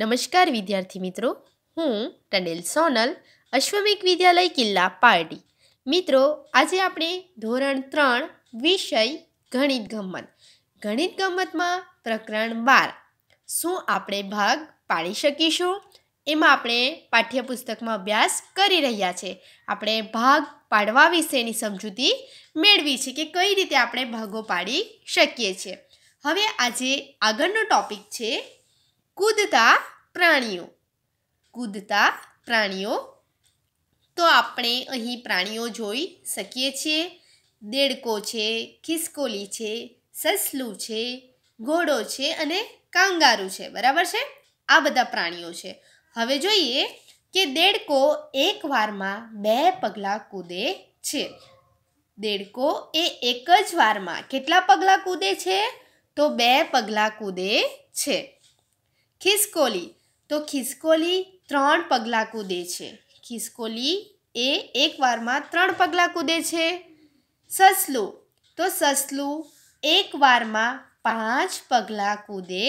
નમસ્કાર વિદ્યાર્થી મિત્રો હું ટંડેલ સોનલ અશ્વમિક વિદ્યાલય કિલ્લા પારડી મિત્રો આજે આપણે ધોરણ ત્રણ વિષય ગણિત ગમત ગણિત ગમતમાં પ્રકરણ બાર શું આપણે ભાગ પાડી શકીશું એમાં આપણે પાઠ્યપુસ્તકમાં અભ્યાસ કરી રહ્યા છે આપણે ભાગ પાડવા વિશેની સમજૂતી મેળવી છે કે કઈ રીતે આપણે ભાગો પાડી શકીએ છીએ હવે આજે આગળનો ટોપિક છે કૂદતા પ્રાણીઓ કૂદતા પ્રાણીઓ તો આપણે અહીં પ્રાણીઓ જોઈ શકીએ છીએ દેડકો છે ખિસકોલી છે સસલું છે ઘોડો છે અને કાંગારું છે બરાબર છે આ બધા પ્રાણીઓ છે હવે જોઈએ કે દેડકો એક વારમાં બે પગલાં કૂદે છે દેડકો એ એક જ વારમાં કેટલા પગલાં કૂદે છે તો બે પગલાં કૂદે છે ખિસકોલી તો ખિસકોલી ત્રણ પગલાં કૂદે છે ખિસકોલી એ એક વારમાં ત્રણ પગલાં કૂદે છે સસલું તો સસલું એક વારમાં પાંચ પગલાં કૂદે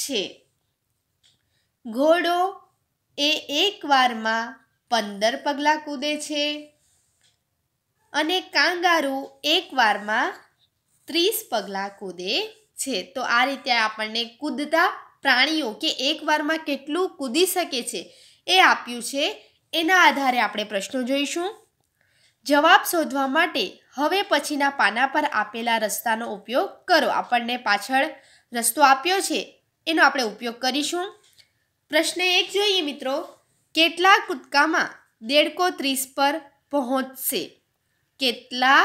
છે ઘોડો એ એક વારમાં પંદર પગલાં કૂદે છે અને કાંગારું એક વારમાં ત્રીસ પગલાં કૂદે છે તો આ રીતે આપણને કૂદતા પ્રાણીઓ કે એક વારમાં કેટલું કૂદી શકે છે એ આપ્યું છે એના આધારે આપણે પ્રશ્નો જોઈશું જવાબ શોધવા માટે હવે પછીના પાના પર આપેલા રસ્તાનો ઉપયોગ કરો આપણને પાછળ રસ્તો આપ્યો છે એનો આપણે ઉપયોગ કરીશું પ્રશ્ન એક જોઈએ મિત્રો કેટલા કૂદકામાં દેડકો ત્રીસ પર પહોંચશે કેટલા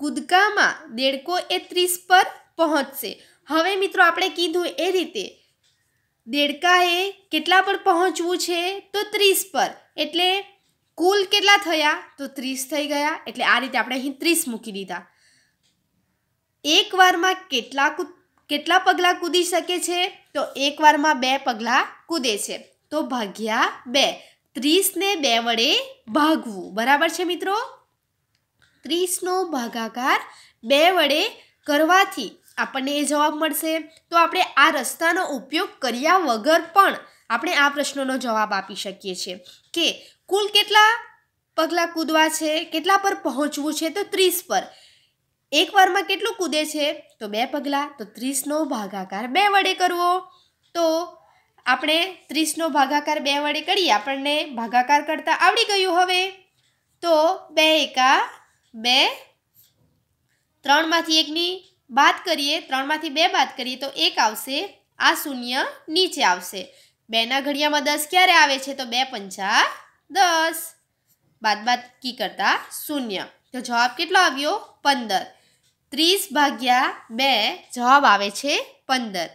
કૂદકામાં દેડકો એ ત્રીસ પર પહોંચશે હવે મિત્રો આપણે કીધું એ રીતે દેડકાએ કેટલા પર પહોંચવું છે તો ત્રીસ પર એટલે કુલ કેટલા થયા તો ત્રીસ થઈ ગયા એટલે આ રીતે આપણે અહીં ત્રીસ મૂકી દીધા એક વારમાં કેટલા કેટલા પગલાં કૂદી શકે છે તો એક વારમાં બે પગલાં કૂદે છે તો ભાગ્યા બે ત્રીસને બે વડે ભાગવું બરાબર છે મિત્રો ત્રીસનો ભાગાકાર બે વડે કરવાથી આપણને એ જવાબ મળશે તો આપણે આ રસ્તાનો ઉપયોગ કર્યા વગર પણ આપણે આ પ્રશ્નોનો જવાબ આપી શકીએ છીએ કે કુલ કેટલા પગલાં કૂદવા છે કેટલા પર પહોંચવું છે તો ત્રીસ પર એક વારમાં કેટલું કૂદે છે તો બે પગલાં તો ત્રીસનો ભાગાકાર બે વડે કરવો તો આપણે ત્રીસનો ભાગાકાર બે વડે કરીએ આપણને ભાગાકાર કરતાં આવડી ગયું હવે તો બે એકા બે ત્રણમાંથી એકની બાદ કરીએ ત્રણમાંથી બે બાદ કરીએ તો એક આવશે આ શૂન્ય નીચે આવશે બેના ઘડિયામાં દસ ક્યારે આવે છે તો બે પંચા દસ બાદ બાદ કી કરતા શૂન્ય તો જવાબ કેટલો આવ્યો પંદર ત્રીસ ભાગ્યા બે જવાબ આવે છે પંદર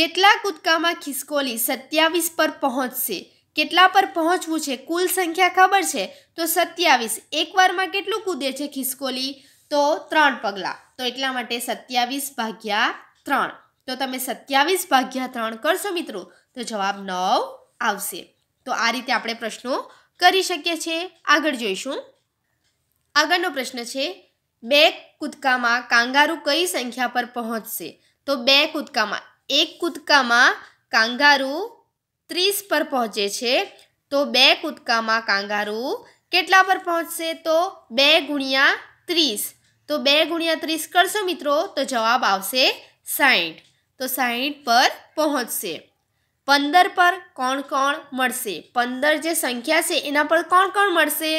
કેટલા કૂદકામાં ખિસકોલી સત્યાવીસ પર પહોંચશે કેટલા પર પહોંચવું છે કુલ સંખ્યા ખબર છે તો સત્યાવીસ એકવારમાં કેટલું કૂદે છે ખિસકોલી તો ત્રણ પગલાં તો એટલા માટે સત્યાવીસ ભાગ્યા ત્રણ તો તમે સત્યાવીસ ભાગ્યા ત્રણ કરશો મિત્રો તો જવાબ નવ આવશે તો આ રીતે આપણે પ્રશ્નો કરી શકીએ છીએ આગળ જોઈશું આગળનો પ્રશ્ન છે બે કૂદકામાં કાંગારુ કઈ સંખ્યા પર પહોંચશે તો બે કૂદકામાં એક કૂદકામાં કાંગારુ ત્રીસ પર પહોંચે છે તો બે કૂદકામાં કાંગારૂ કેટલા પર પહોંચશે તો બે ગુણ્યા ત્રીસ તો બે ગુણ્યા ત્રીસ કરશો મિત્રો તો જવાબ આવશે સાહીઠ તો સાહીઠ પર પહોંચશે પંદર પર કોણ કોણ મળશે પંદર જે સંખ્યા છે એના પર કોણ કોણ મળશે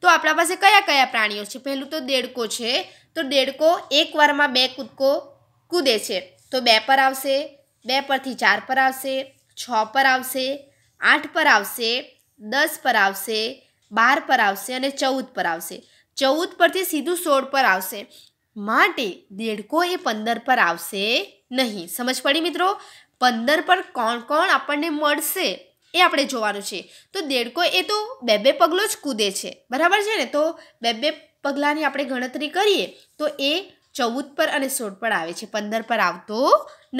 તો આપણા પાસે કયા કયા પ્રાણીઓ છે પહેલું તો દેડકો છે તો દેડકો એક વારમાં બે કૂદકો કૂદે છે તો બે પર આવશે બે પરથી ચાર પર આવશે છ પર આવશે આઠ પર આવશે દસ પર આવશે બાર પર આવશે અને ચૌદ પર આવશે ચૌદ પરથી સીધું સોળ પર આવશે માટે દેડકો એ પંદર પર આવશે નહીં સમજ પડી મિત્રો પંદર પર કોણ કોણ આપણને મળશે એ આપણે જોવાનું છે તો દેડકો એ તો બે બે પગલો જ કૂદે છે બરાબર છે ને તો બે બે પગલાંની આપણે ગણતરી કરીએ તો એ ચૌદ પર અને સોળ પર આવે છે પંદર પર આવતો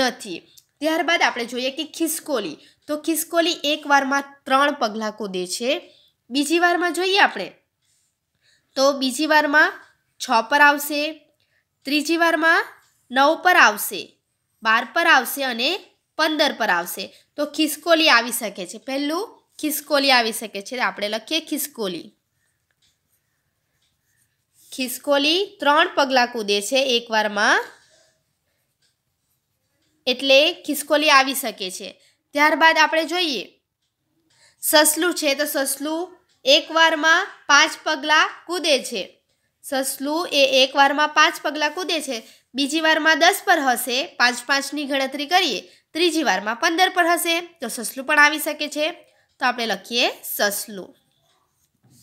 નથી ત્યારબાદ આપણે જોઈએ કે ખિસકોલી તો ખિસકોલી એક વારમાં ત્રણ પગલાં કૂદે છે બીજી વારમાં જોઈએ આપણે તો બીજી વારમાં છ પર આવશે ત્રીજી વારમાં નવ પર આવશે બાર પર આવશે અને પંદર પર આવશે તો ખિસકોલી આવી શકે છે પહેલું ખિસકોલી આવી શકે છે આપણે લખીએ ખિસકોલી ખિસકોલી ત્રણ પગલાં કૂદે છે એક વારમાં એટલે ખિસકોલી આવી શકે છે ત્યારબાદ આપણે જોઈએ સસલું છે તો સસલું એકવારમાં પાંચ પગલાં કૂદે છે સસલું એ એકવારમાં પાંચ પગલાં કૂદે છે બીજી વારમાં દસ પર હશે પાંચ પાંચની ગણતરી કરીએ ત્રીજી વારમાં પંદર પર હશે તો સસલું પણ આવી શકે છે તો આપણે લખીએ સસલું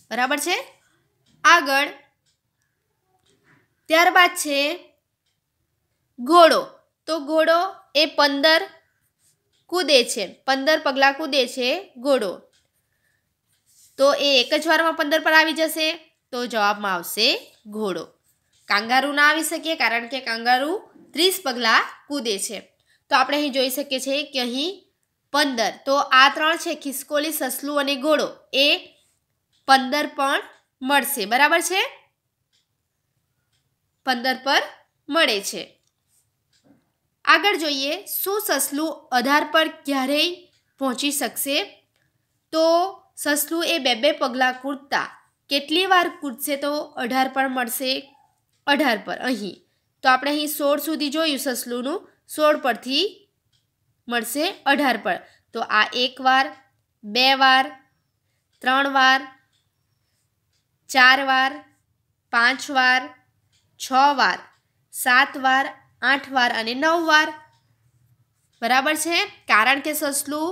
બરાબર છે આગળ ત્યારબાદ છે ઘોડો તો ઘોડો એ પંદર કૂદે છે પંદર પગલાં કૂદે છે ઘોડો તો એ એક જ વારમાં પંદર પર આવી જશે તો જવાબમાં આવશે ઘોડો કાંગારૂ ના આવી શકીએ કારણ કે કાંગારુ ત્રીસ પગલાં કૂદે છે તો આપણે અહીં જોઈ શકીએ છીએ કે અહીં પંદર તો આ ત્રણ છે ખિસકોલી સસલું અને ઘોડો એ પંદર પણ મળશે બરાબર છે પંદર પર મળે છે આગળ જોઈએ શું સસલું અઢાર પર ક્યારેય પહોંચી શકશે તો સસલું એ બે બે પગલાં કૂદતા કેટલી વાર કૂદશે તો અઢાર પણ મળશે અઢાર પર અહીં તો આપણે અહીં સોળ સુધી જોયું સસલુંનું સોળ પરથી મળશે અઢાર પર તો આ એક વાર બે વાર ત્રણ વાર ચાર વાર પાંચ વાર છ વાર સાત વાર આઠ વાર અને નવ વાર બરાબર છે કારણ કે સસલું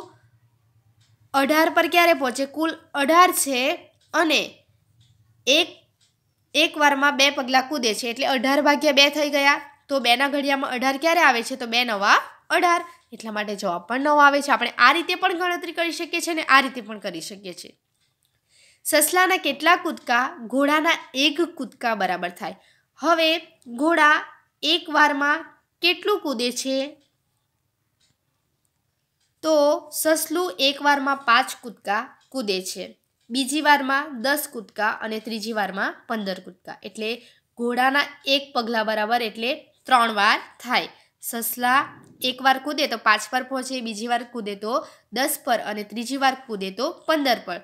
અઢાર પર ક્યારે પહોંચે કુલ અઢાર છે અને એક એક વારમાં બે પગલાં કૂદે છે એટલે અઢાર ભાગ્યા બે થઈ ગયા તો બેના ઘડિયામાં અઢાર ક્યારે આવે છે તો બે નવા અઢાર એટલા માટે જવાબ પણ નવો આવે છે આપણે આ રીતે પણ ગણતરી કરી શકીએ છીએ અને આ રીતે પણ કરી શકીએ છીએ સસલાના કેટલા કૂદકા ઘોડાના એક કૂદકા બરાબર થાય હવે ઘોડા એક વારમાં કેટલું કૂદે છે તો સસલું એક વારમાં પાંચ કૂદકા કૂદે છે બીજી વારમાં દસ કૂદકા અને ત્રીજી વારમાં પંદર કૂદકા એટલે ઘોડાના એક પગલા બરાબર એટલે ત્રણ વાર થાય સસલા એક વાર કૂદે તો પાંચ પર પહોંચે બીજી વાર કૂદે તો દસ પર અને ત્રીજી વાર કૂદે તો પંદર પર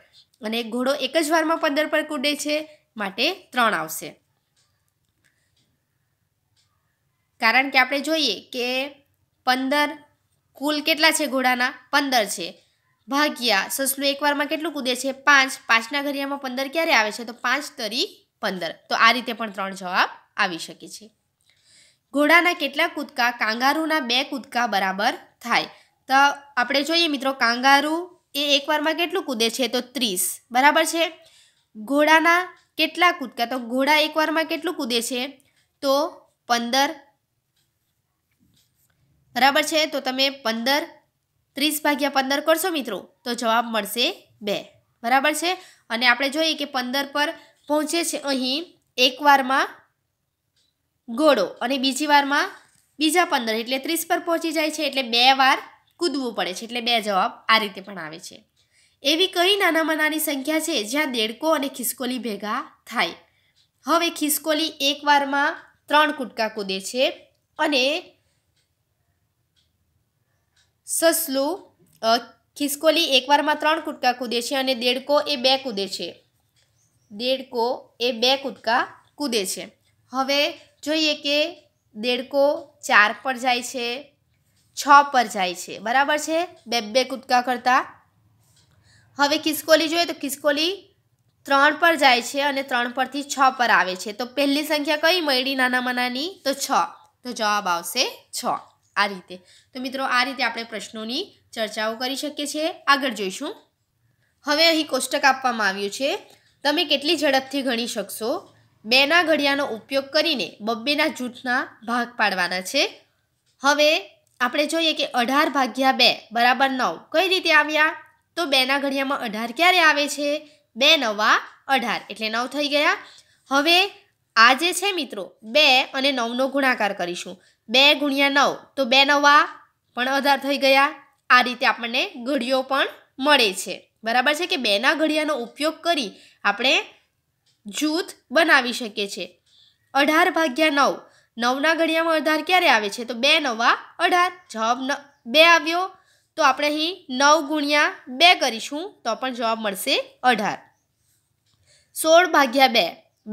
અને ઘોડો એક જ વારમાં પંદર પર કૂદે છે માટે ત્રણ આવશે કારણ કે આપણે જોઈએ કે પંદર કુલ કેટલા છે ઘોડાના પંદર છે ભાગ્યા સસલું એકવારમાં કેટલું કૂદે છે પાંચ પાંચના ઘડિયામાં પંદર ક્યારે આવે છે તો પાંચ તરી પંદર તો આ રીતે પણ ત્રણ જવાબ આવી શકે છે ઘોડાના કેટલા કૂદકા કાંગારુના બે કૂદકા બરાબર થાય તો આપણે જોઈએ મિત્રો કાંગારૂ એ એકવારમાં કેટલું કૂદે છે તો ત્રીસ બરાબર છે ઘોડાના કેટલા કૂદકા તો ઘોડા એકવારમાં કેટલું કૂદે છે તો પંદર બરાબર છે તો તમે પંદર ત્રીસ ભાગ્યા પંદર કરશો મિત્રો તો જવાબ મળશે બે બરાબર છે અને આપણે જોઈએ કે પંદર પર પહોંચે છે અહીં એક વારમાં ગોળો અને બીજી વારમાં બીજા પંદર એટલે ત્રીસ પર પહોંચી જાય છે એટલે બે વાર કૂદવું પડે છે એટલે બે જવાબ આ રીતે પણ આવે છે એવી કઈ નાનામાં નાની સંખ્યા છે જ્યાં દેડકો અને ખિસકોલી ભેગા થાય હવે ખિસકોલી એક વારમાં ત્રણ કૂટકા કૂદે છે અને સસલું ખિસકોલી એકવારમાં ત્રણ કૂદકા કૂદે છે અને દેડકો એ બે કૂદે છે દેડકો એ બે કૂદકા કૂદે છે હવે જોઈએ કે દેડકો ચાર પર જાય છે છ પર જાય છે બરાબર છે બે બે કૂદકા કરતાં હવે ખિસકોલી જોઈએ તો ખિસકોલી ત્રણ પર જાય છે અને ત્રણ પરથી છ પર આવે છે તો પહેલી સંખ્યા કઈ મળી નાનામાં નાની તો છ તો જવાબ આવશે છ આ રીતે તો મિત્રો આ રીતે આપણે પ્રશ્નોની ચર્ચાઓ કરી શકીએ છીએ આગળ જોઈશું હવે અહીં કોષ્ટક આપવામાં આવ્યું છે તમે કેટલી ઝડપથી ગણી શકશો બેના ઘડિયાનો ઉપયોગ કરીને બબ્બેના જૂથના ભાગ પાડવાના છે હવે આપણે જોઈએ કે અઢાર ભાગ્યા બે બરાબર નવ કઈ રીતે આવ્યા તો બેના ઘડિયામાં અઢાર ક્યારે આવે છે બે નવા અઢાર એટલે નવ થઈ ગયા હવે આ જે છે મિત્રો બે અને નવનો ગુણાકાર કરીશું બે ગુણ્યા નવ તો બે નવા પણ અઢાર થઈ ગયા આ રીતે આપણને ઘડીઓ પણ મળે છે બરાબર છે કે બેના ઘડિયાનો ઉપયોગ કરી આપણે જૂથ બનાવી શકીએ છીએ અઢાર ભાગ્યા નવ નવના ઘડિયામાં અઢાર ક્યારે આવે છે તો બે નવા અઢાર જવાબ ન બે આવ્યો તો આપણે અહીં નવ ગુણ્યા બે કરીશું તો પણ જવાબ મળશે અઢાર સોળ ભાગ્યા બે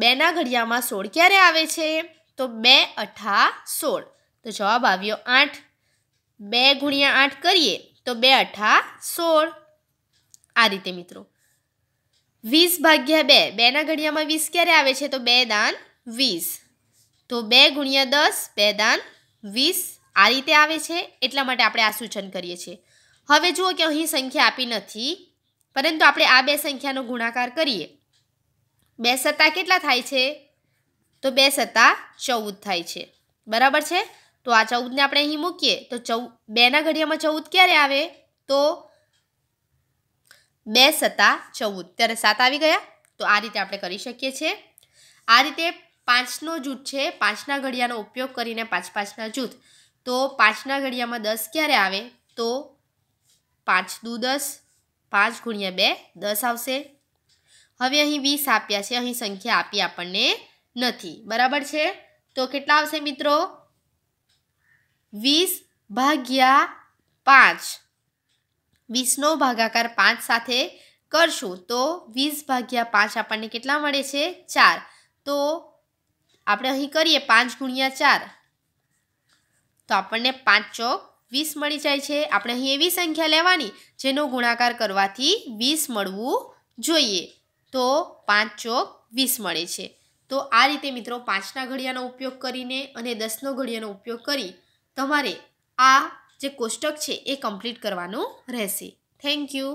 બેના ઘડિયામાં સોળ ક્યારે આવે છે તો બે અઠા સોળ તો જવાબ આવ્યો આઠ બે ગુણ્યા આઠ કરીએ તો બે અઠા સોળ આ રીતે મિત્રો વીસ ભાગ્યા બે બેના ઘડિયામાં વીસ ક્યારે આવે છે તો બે દાન વીસ તો બે ગુણ્યા દસ બે દાન વીસ આ રીતે આવે છે એટલા માટે આપણે આ સૂચન કરીએ છીએ હવે જુઓ કે અહીં સંખ્યા આપી નથી પરંતુ આપણે આ બે સંખ્યાનો ગુણાકાર કરીએ બે સત્તા કેટલા થાય છે તો બે સત્તા ચૌદ થાય છે બરાબર છે તો આ ચૌદને આપણે અહીં મૂકીએ તો ચૌદ બેના ઘડિયામાં ચૌદ ક્યારે આવે તો બે સત્તા ચૌદ ત્યારે સાત આવી ગયા તો આ રીતે આપણે કરી શકીએ છીએ આ રીતે પાંચનો જૂથ છે પાંચના ઘડિયાનો ઉપયોગ કરીને પાંચ પાંચના જૂથ તો પાંચના ઘડિયામાં દસ ક્યારે આવે તો પાંચ દૂ દસ પાંચ ગુણ્યા બે દસ આવશે હવે અહીં વીસ આપ્યા છે અહીં સંખ્યા આપી આપણને નથી બરાબર છે તો કેટલા આવશે મિત્રો વીસ ભાગ્યા પાંચ વીસનો ભાગાકાર પાંચ સાથે કરશું તો વીસ ભાગ્યા પાંચ આપણને કેટલા મળે છે ચાર તો આપણે અહીં કરીએ પાંચ ગુણ્યા ચાર તો આપણને પાંચ ચોક વીસ મળી જાય છે આપણે અહીં એવી સંખ્યા લેવાની જેનો ગુણાકાર કરવાથી વીસ મળવું જોઈએ તો પાંચ ચોક વીસ મળે છે તો આ રીતે મિત્રો પાંચના ઘડિયાનો ઉપયોગ કરીને અને દસનો ઘડિયાનો ઉપયોગ કરી તમારે આ જે કોષ્ટક છે એ કમ્પ્લીટ કરવાનું રહેશે થેન્ક યુ